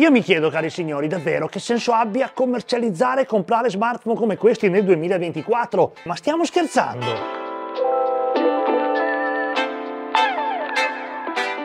Io mi chiedo, cari signori, davvero che senso abbia commercializzare e comprare smartphone come questi nel 2024? Ma stiamo scherzando!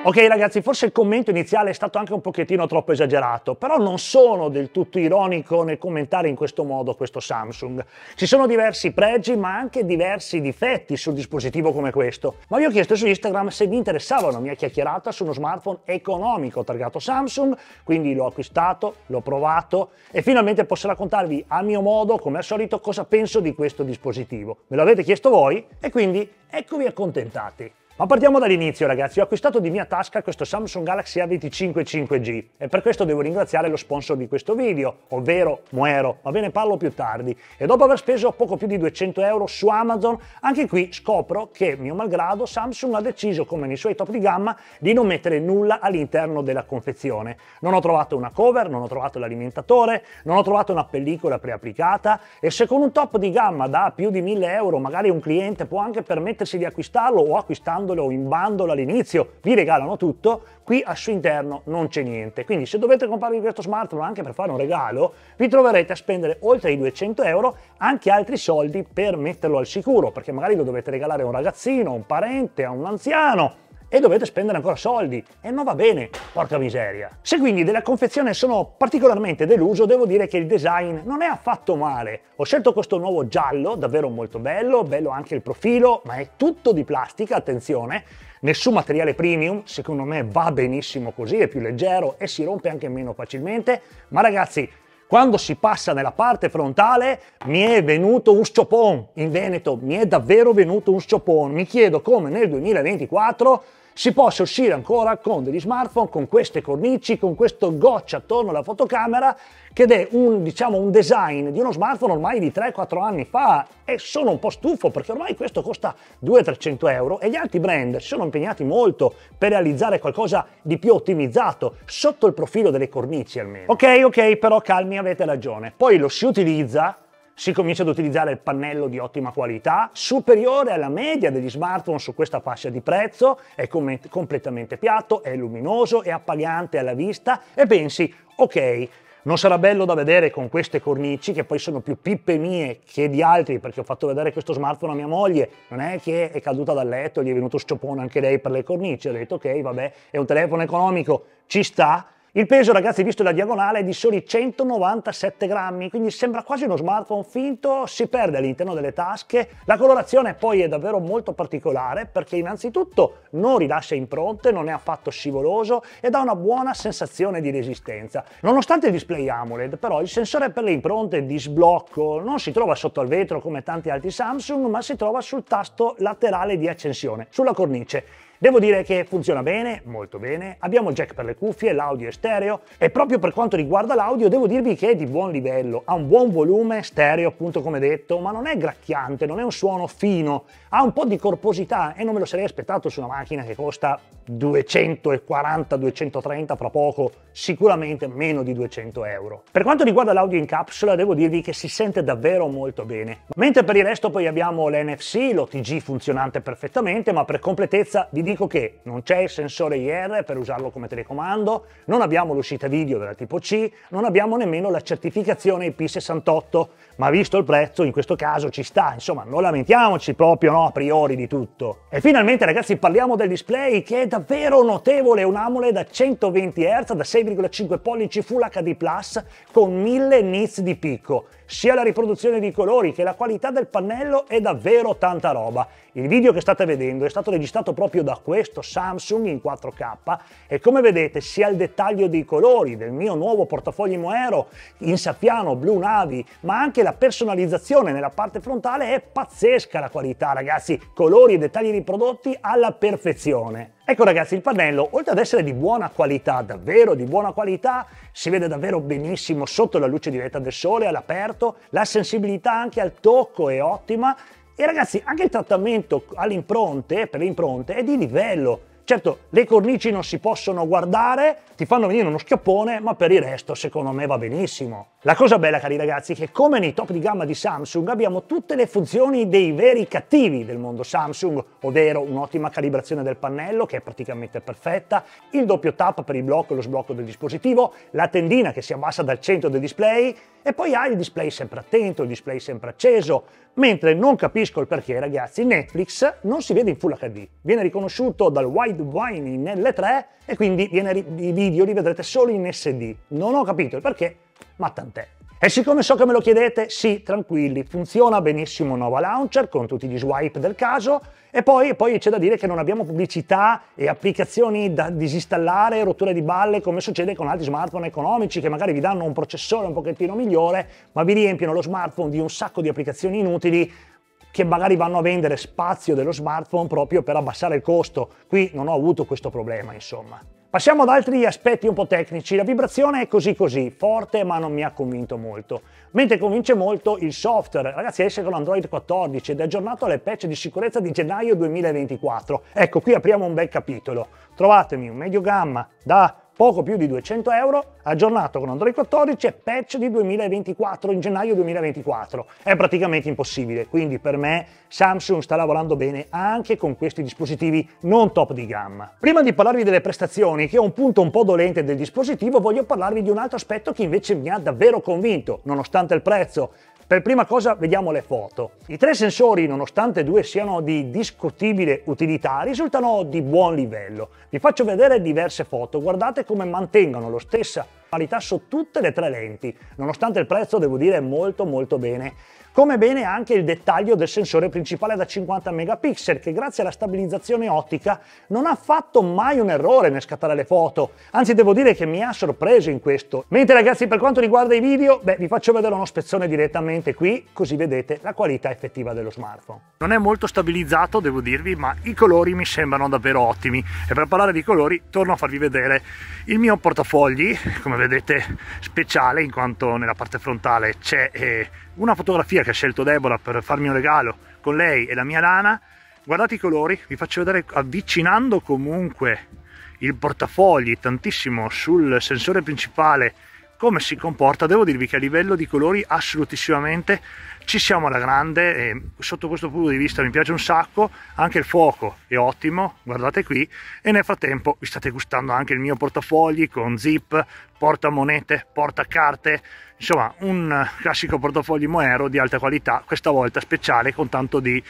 Ok ragazzi, forse il commento iniziale è stato anche un pochettino troppo esagerato, però non sono del tutto ironico nel commentare in questo modo questo Samsung. Ci sono diversi pregi ma anche diversi difetti sul dispositivo come questo. Ma io ho chiesto su Instagram se vi interessava una mia chiacchierata su uno smartphone economico targato Samsung, quindi l'ho acquistato, l'ho provato e finalmente posso raccontarvi a mio modo, come al solito, cosa penso di questo dispositivo. Me l'avete chiesto voi e quindi eccovi accontentati. Ma partiamo dall'inizio ragazzi, ho acquistato di mia tasca questo Samsung Galaxy A25 5G e per questo devo ringraziare lo sponsor di questo video, ovvero Moero, ma ve ne parlo più tardi. E dopo aver speso poco più di 200 euro su Amazon, anche qui scopro che, mio malgrado, Samsung ha deciso, come nei suoi top di gamma, di non mettere nulla all'interno della confezione. Non ho trovato una cover, non ho trovato l'alimentatore, non ho trovato una pellicola preapplicata e se con un top di gamma da più di 1000 euro magari un cliente può anche permettersi di acquistarlo o acquistarlo bandolo o in bandolo all'inizio vi regalano tutto, qui al suo interno non c'è niente. Quindi se dovete comprarvi questo smartphone anche per fare un regalo, vi troverete a spendere oltre i 200 euro anche altri soldi per metterlo al sicuro, perché magari lo dovete regalare a un ragazzino, a un parente, a un anziano, e dovete spendere ancora soldi. E non va bene, porca miseria. Se quindi della confezione sono particolarmente deluso, devo dire che il design non è affatto male. Ho scelto questo nuovo giallo, davvero molto bello, bello anche il profilo, ma è tutto di plastica, attenzione. Nessun materiale premium, secondo me va benissimo così, è più leggero e si rompe anche meno facilmente. Ma ragazzi, quando si passa nella parte frontale mi è venuto un sciopon, in Veneto mi è davvero venuto un sciopon. Mi chiedo come nel 2024 si possa uscire ancora con degli smartphone, con queste cornici, con questo goccia attorno alla fotocamera, che è un, diciamo, un design di uno smartphone ormai di 3-4 anni fa e sono un po' stufo perché ormai questo costa 200-300 euro e gli altri brand si sono impegnati molto per realizzare qualcosa di più ottimizzato sotto il profilo delle cornici almeno. Ok, ok, però calmi, avete ragione. Poi lo si utilizza si comincia ad utilizzare il pannello di ottima qualità, superiore alla media degli smartphone su questa fascia di prezzo, è com- completamente piatto, è luminoso, è appagante alla vista e pensi, ok, non sarà bello da vedere con queste cornici, che poi sono più pippe mie che di altri, perché ho fatto vedere questo smartphone a mia moglie, non è che è caduta dal letto, gli è venuto sciopone anche lei per le cornici, ho detto ok, vabbè, è un telefono economico, ci sta, il peso, ragazzi, visto la diagonale, è di soli 197 grammi, quindi sembra quasi uno smartphone finto, si perde all'interno delle tasche. La colorazione poi è davvero molto particolare perché innanzitutto non rilascia impronte, non è affatto scivoloso e dà una buona sensazione di resistenza. Nonostante il display AMOLED, però, il sensore per le impronte di sblocco non si trova sotto al vetro come tanti altri Samsung, ma si trova sul tasto laterale di accensione, sulla cornice Devo dire che funziona bene, molto bene, abbiamo jack per le cuffie, l'audio è stereo e proprio per quanto riguarda l'audio devo dirvi che è di buon livello, ha un buon volume stereo appunto come detto, ma non è gracchiante, non è un suono fino, ha un po' di corposità e non me lo sarei aspettato su una macchina che costa 240-230 fra poco, sicuramente meno di 200 euro. Per quanto riguarda l'audio in capsula devo dirvi che si sente davvero molto bene, mentre per il resto poi abbiamo l'NFC, l'OTG funzionante perfettamente, ma per completezza vi dico che non c'è il sensore IR per usarlo come telecomando, non abbiamo l'uscita video della tipo C, non abbiamo nemmeno la certificazione IP68, ma visto il prezzo in questo caso ci sta, insomma non lamentiamoci proprio no, a priori di tutto. E finalmente ragazzi parliamo del display che è davvero notevole, un AMOLED da 120 Hz da 6,5 pollici Full HD+, Plus con 1000 nits di picco sia la riproduzione dei colori che la qualità del pannello è davvero tanta roba. Il video che state vedendo è stato registrato proprio da questo Samsung in 4K e come vedete sia il dettaglio dei colori del mio nuovo portafoglio Moero in saffiano, blu navi, ma anche la personalizzazione nella parte frontale è pazzesca la qualità ragazzi, colori e dettagli riprodotti alla perfezione. Ecco ragazzi, il pannello, oltre ad essere di buona qualità, davvero di buona qualità, si vede davvero benissimo sotto la luce diretta del sole, all'aperto, la sensibilità anche al tocco è ottima e ragazzi anche il trattamento alle impronte, per le impronte, è di livello Certo, le cornici non si possono guardare, ti fanno venire uno schioppone, ma per il resto secondo me va benissimo. La cosa bella, cari ragazzi, è che come nei top di gamma di Samsung abbiamo tutte le funzioni dei veri cattivi del mondo Samsung, ovvero un'ottima calibrazione del pannello che è praticamente perfetta, il doppio tap per il blocco e lo sblocco del dispositivo, la tendina che si abbassa dal centro del display, e poi ha il display sempre attento, il display sempre acceso, mentre non capisco il perché ragazzi, Netflix non si vede in Full HD, viene riconosciuto dal wide wine in L3 e quindi viene, i video li vedrete solo in SD. Non ho capito il perché, ma tant'è. E siccome so che me lo chiedete, sì, tranquilli, funziona benissimo Nova Launcher con tutti gli swipe del caso e poi, poi c'è da dire che non abbiamo pubblicità e applicazioni da disinstallare, rotture di balle come succede con altri smartphone economici che magari vi danno un processore un pochettino migliore ma vi riempiono lo smartphone di un sacco di applicazioni inutili che magari vanno a vendere spazio dello smartphone proprio per abbassare il costo. Qui non ho avuto questo problema, insomma. Passiamo ad altri aspetti un po' tecnici. La vibrazione è così così, forte ma non mi ha convinto molto. Mentre convince molto il software. Ragazzi esce con Android 14 ed è aggiornato alle patch di sicurezza di gennaio 2024. Ecco, qui apriamo un bel capitolo. Trovatemi un medio gamma da poco più di 200 euro, aggiornato con Android 14 e patch di 2024 in gennaio 2024. È praticamente impossibile, quindi per me Samsung sta lavorando bene anche con questi dispositivi non top di gamma. Prima di parlarvi delle prestazioni, che è un punto un po' dolente del dispositivo, voglio parlarvi di un altro aspetto che invece mi ha davvero convinto, nonostante il prezzo. Per prima cosa vediamo le foto. I tre sensori, nonostante due siano di discutibile utilità, risultano di buon livello. Vi faccio vedere diverse foto, guardate come mantengono lo stesso qualità su tutte le tre lenti, nonostante il prezzo devo dire molto molto bene. Come bene anche il dettaglio del sensore principale da 50 megapixel che grazie alla stabilizzazione ottica non ha fatto mai un errore nel scattare le foto, anzi devo dire che mi ha sorpreso in questo. Mentre ragazzi per quanto riguarda i video, beh vi faccio vedere uno spezzone direttamente qui così vedete la qualità effettiva dello smartphone. Non è molto stabilizzato devo dirvi ma i colori mi sembrano davvero ottimi e per parlare di colori torno a farvi vedere il mio portafogli come vedete vedete speciale in quanto nella parte frontale c'è eh, una fotografia che ha scelto Deborah per farmi un regalo con lei e la mia lana guardate i colori vi faccio vedere avvicinando comunque il portafogli tantissimo sul sensore principale come si comporta devo dirvi che a livello di colori assolutissimamente ci siamo alla grande e sotto questo punto di vista mi piace un sacco, anche il fuoco è ottimo, guardate qui, e nel frattempo vi state gustando anche il mio portafogli con zip, portamonete, portacarte, insomma un classico portafogli Moero di alta qualità, questa volta speciale con tanto di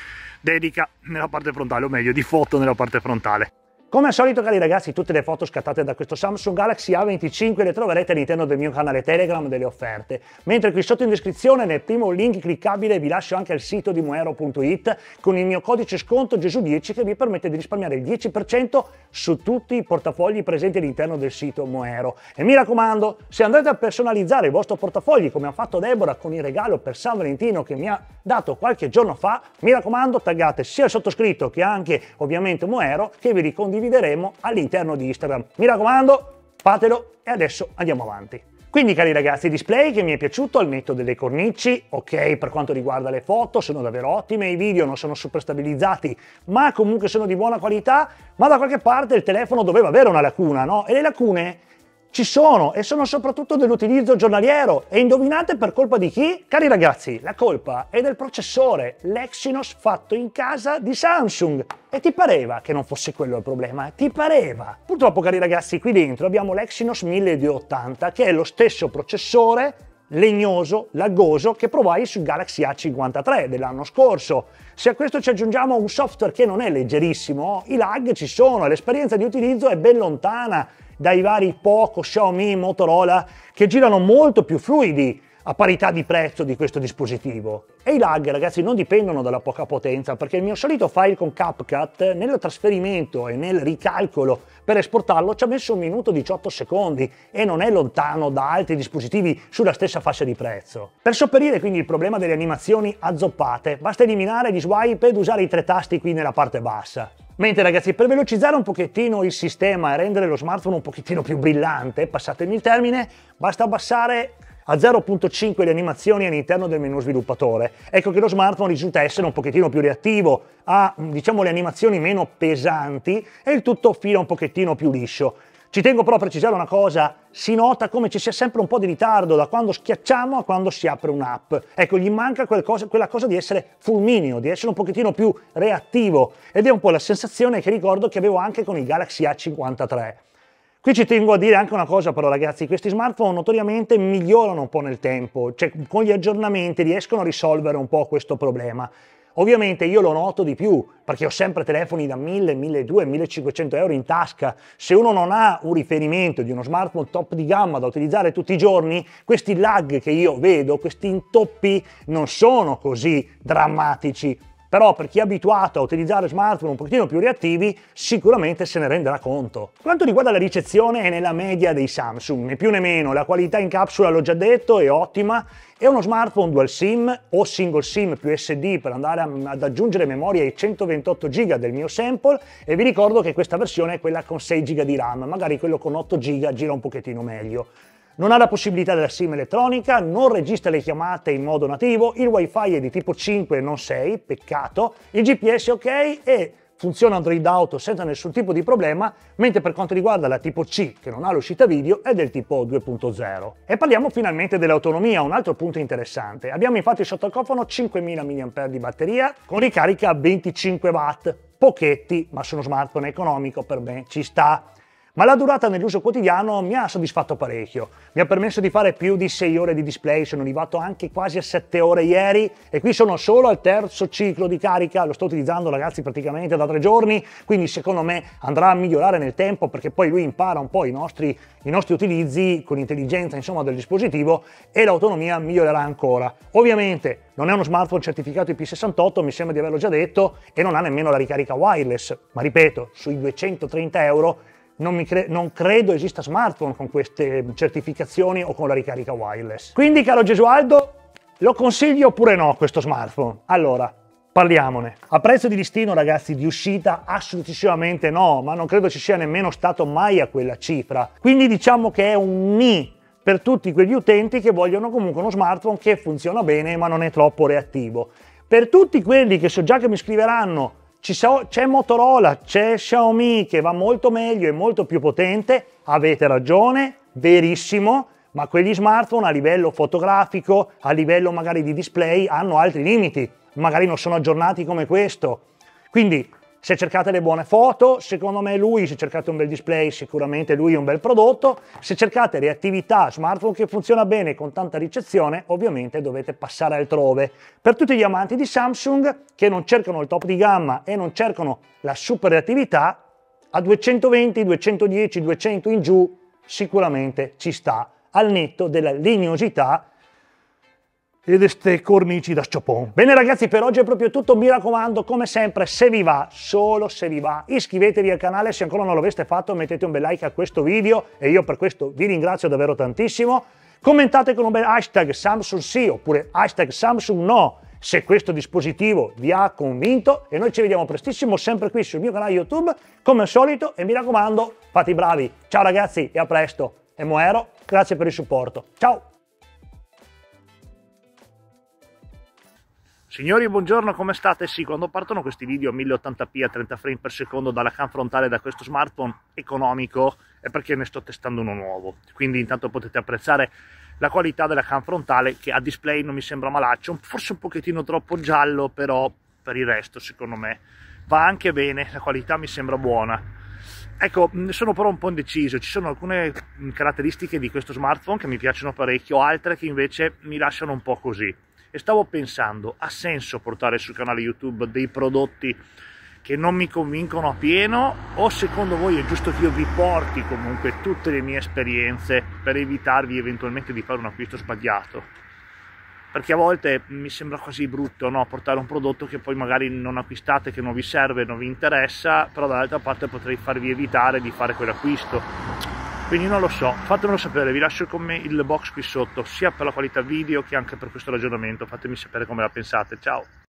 dedica nella parte frontale, o meglio di foto nella parte frontale. Come al solito cari ragazzi, tutte le foto scattate da questo Samsung Galaxy A25 le troverete all'interno del mio canale Telegram delle offerte, mentre qui sotto in descrizione nel primo link cliccabile vi lascio anche il sito di moero.it con il mio codice sconto Gesù10 che vi permette di risparmiare il 10% su tutti i portafogli presenti all'interno del sito Moero. E mi raccomando, se andrete a personalizzare il vostro portafogli come ha fatto Deborah con il regalo per San Valentino che mi ha dato qualche giorno fa, mi raccomando taggate sia il sottoscritto che anche ovviamente Moero che vi ricondivido condivideremo all'interno di Instagram. Mi raccomando, fatelo e adesso andiamo avanti. Quindi cari ragazzi, display che mi è piaciuto al netto delle cornici, ok per quanto riguarda le foto sono davvero ottime, i video non sono super stabilizzati ma comunque sono di buona qualità, ma da qualche parte il telefono doveva avere una lacuna, no? E le lacune ci sono e sono soprattutto dell'utilizzo giornaliero. E indovinate per colpa di chi? Cari ragazzi, la colpa è del processore l'Exynos fatto in casa di Samsung. E ti pareva che non fosse quello il problema? Ti pareva? Purtroppo, cari ragazzi, qui dentro abbiamo l'Exynos 1280, che è lo stesso processore legnoso, laggoso, che provai sul Galaxy A53 dell'anno scorso. Se a questo ci aggiungiamo un software che non è leggerissimo, i lag ci sono, l'esperienza di utilizzo è ben lontana dai vari Poco, Xiaomi, Motorola, che girano molto più fluidi a parità di prezzo di questo dispositivo. E i lag, ragazzi, non dipendono dalla poca potenza, perché il mio solito file con CapCut nel trasferimento e nel ricalcolo per esportarlo ci ha messo un minuto 18 secondi e non è lontano da altri dispositivi sulla stessa fascia di prezzo. Per sopperire quindi il problema delle animazioni azzoppate, basta eliminare gli swipe ed usare i tre tasti qui nella parte bassa. Mentre ragazzi, per velocizzare un pochettino il sistema e rendere lo smartphone un pochettino più brillante, passatemi il termine, basta abbassare a 0.5 le animazioni all'interno del menu sviluppatore. Ecco che lo smartphone risulta essere un pochettino più reattivo, ha diciamo le animazioni meno pesanti e il tutto fila un pochettino più liscio. Ci tengo però a precisare una cosa, si nota come ci sia sempre un po' di ritardo da quando schiacciamo a quando si apre un'app. Ecco, gli manca quel cosa, quella cosa di essere fulmineo, di essere un pochettino più reattivo ed è un po' la sensazione che ricordo che avevo anche con il Galaxy A53. Qui ci tengo a dire anche una cosa però ragazzi, questi smartphone notoriamente migliorano un po' nel tempo, cioè con gli aggiornamenti riescono a risolvere un po' questo problema. Ovviamente io lo noto di più perché ho sempre telefoni da 1000, 1200, 1500 euro in tasca. Se uno non ha un riferimento di uno smartphone top di gamma da utilizzare tutti i giorni, questi lag che io vedo, questi intoppi non sono così drammatici però per chi è abituato a utilizzare smartphone un pochino più reattivi sicuramente se ne renderà conto. Quanto riguarda la ricezione è nella media dei Samsung, né più né meno, la qualità in capsula l'ho già detto è ottima, è uno smartphone dual SIM o single SIM più SD per andare a, ad aggiungere memoria ai 128 GB del mio sample e vi ricordo che questa versione è quella con 6 GB di RAM, magari quello con 8 GB gira un pochettino meglio non ha la possibilità della SIM elettronica, non registra le chiamate in modo nativo, il wifi è di tipo 5 e non 6, peccato, il GPS è ok e funziona Android Auto senza nessun tipo di problema, mentre per quanto riguarda la tipo C, che non ha l'uscita video, è del tipo 2.0. E parliamo finalmente dell'autonomia, un altro punto interessante. Abbiamo infatti sotto il cofano 5000 mAh di batteria con ricarica a 25 W. Pochetti, ma su uno smartphone economico per me ci sta ma la durata nell'uso quotidiano mi ha soddisfatto parecchio. Mi ha permesso di fare più di 6 ore di display, sono arrivato anche quasi a 7 ore ieri e qui sono solo al terzo ciclo di carica, lo sto utilizzando ragazzi praticamente da tre giorni, quindi secondo me andrà a migliorare nel tempo perché poi lui impara un po' i nostri, i nostri utilizzi con l'intelligenza insomma, del dispositivo e l'autonomia migliorerà ancora. Ovviamente non è uno smartphone certificato IP68, mi sembra di averlo già detto, e non ha nemmeno la ricarica wireless, ma ripeto, sui 230 euro non, cre- non, credo esista smartphone con queste certificazioni o con la ricarica wireless. Quindi, caro Gesualdo, lo consiglio oppure no questo smartphone? Allora, parliamone. A prezzo di listino, ragazzi, di uscita assolutissimamente no, ma non credo ci sia nemmeno stato mai a quella cifra. Quindi diciamo che è un ni per tutti quegli utenti che vogliono comunque uno smartphone che funziona bene ma non è troppo reattivo. Per tutti quelli che so già che mi scriveranno c'è Motorola, c'è Xiaomi che va molto meglio e molto più potente, avete ragione, verissimo, ma quegli smartphone a livello fotografico, a livello magari di display, hanno altri limiti, magari non sono aggiornati come questo. Quindi se cercate le buone foto, secondo me lui, se cercate un bel display, sicuramente lui è un bel prodotto, se cercate reattività, smartphone che funziona bene con tanta ricezione, ovviamente dovete passare altrove. Per tutti gli amanti di Samsung che non cercano il top di gamma e non cercano la super reattività, a 220, 210, 200 in giù sicuramente ci sta, al netto della legnosità ed este cornici da sciopon. Bene ragazzi, per oggi è proprio tutto. Mi raccomando, come sempre, se vi va, solo se vi va, iscrivetevi al canale se ancora non l'aveste fatto, mettete un bel like a questo video e io per questo vi ringrazio davvero tantissimo. Commentate con un bel hashtag Samsung sì oppure hashtag Samsung no se questo dispositivo vi ha convinto e noi ci vediamo prestissimo sempre qui sul mio canale YouTube come al solito e mi raccomando fate i bravi. Ciao ragazzi e a presto. E Moero, grazie per il supporto. Ciao! Signori, buongiorno, come state? Sì, quando partono questi video a 1080p a 30 frame per secondo dalla cam frontale da questo smartphone economico è perché ne sto testando uno nuovo. Quindi intanto potete apprezzare la qualità della cam frontale che a display non mi sembra malaccio, forse un pochettino troppo giallo, però per il resto secondo me va anche bene, la qualità mi sembra buona. Ecco, sono però un po' indeciso, ci sono alcune caratteristiche di questo smartphone che mi piacciono parecchio, altre che invece mi lasciano un po' così e stavo pensando, ha senso portare sul canale YouTube dei prodotti che non mi convincono a pieno o secondo voi è giusto che io vi porti comunque tutte le mie esperienze per evitarvi eventualmente di fare un acquisto sbagliato? perché a volte mi sembra quasi brutto no? portare un prodotto che poi magari non acquistate, che non vi serve, non vi interessa, però dall'altra parte potrei farvi evitare di fare quell'acquisto quindi non lo so fatemelo sapere vi lascio come il box qui sotto sia per la qualità video che anche per questo ragionamento fatemi sapere come la pensate ciao